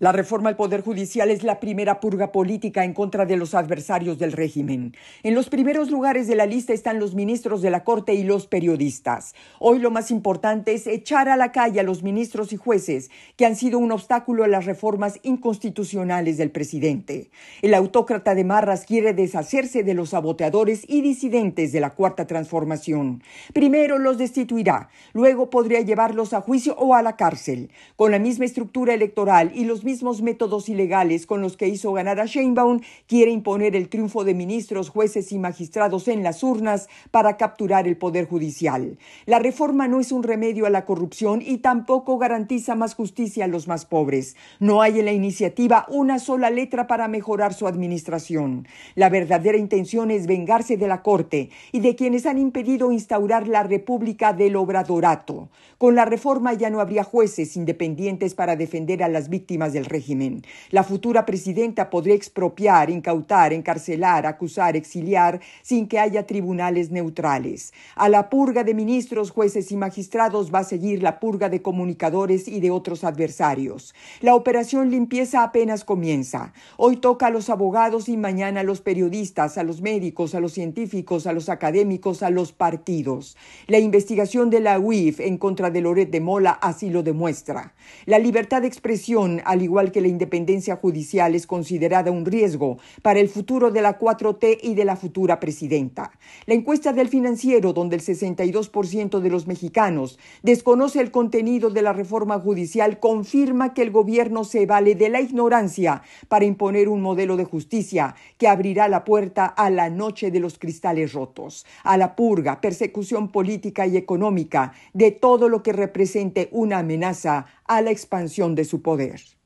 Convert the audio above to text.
La reforma al Poder Judicial es la primera purga política en contra de los adversarios del régimen. En los primeros lugares de la lista están los ministros de la Corte y los periodistas. Hoy lo más importante es echar a la calle a los ministros y jueces que han sido un obstáculo a las reformas inconstitucionales del presidente. El autócrata de Marras quiere deshacerse de los saboteadores y disidentes de la Cuarta Transformación. Primero los destituirá, luego podría llevarlos a juicio o a la cárcel. Con la misma estructura electoral y los mismos métodos ilegales con los que hizo ganar a Sheinbaum, quiere imponer el triunfo de ministros, jueces y magistrados en las urnas para capturar el poder judicial. La reforma no es un remedio a la corrupción y tampoco garantiza más justicia a los más pobres. No hay en la iniciativa una sola letra para mejorar su administración. La verdadera intención es vengarse de la Corte y de quienes han impedido instaurar la República del Obradorato. Con la reforma ya no habría jueces independientes para defender a las víctimas de el régimen. La futura presidenta podría expropiar, incautar, encarcelar, acusar, exiliar, sin que haya tribunales neutrales. A la purga de ministros, jueces y magistrados va a seguir la purga de comunicadores y de otros adversarios. La operación limpieza apenas comienza. Hoy toca a los abogados y mañana a los periodistas, a los médicos, a los científicos, a los académicos, a los partidos. La investigación de la UIF en contra de Loret de Mola así lo demuestra. La libertad de expresión, al igual que la independencia judicial, es considerada un riesgo para el futuro de la 4T y de la futura presidenta. La encuesta del financiero, donde el 62% de los mexicanos desconoce el contenido de la reforma judicial, confirma que el gobierno se vale de la ignorancia para imponer un modelo de justicia que abrirá la puerta a la noche de los cristales rotos, a la purga, persecución política y económica de todo lo que represente una amenaza a la expansión de su poder.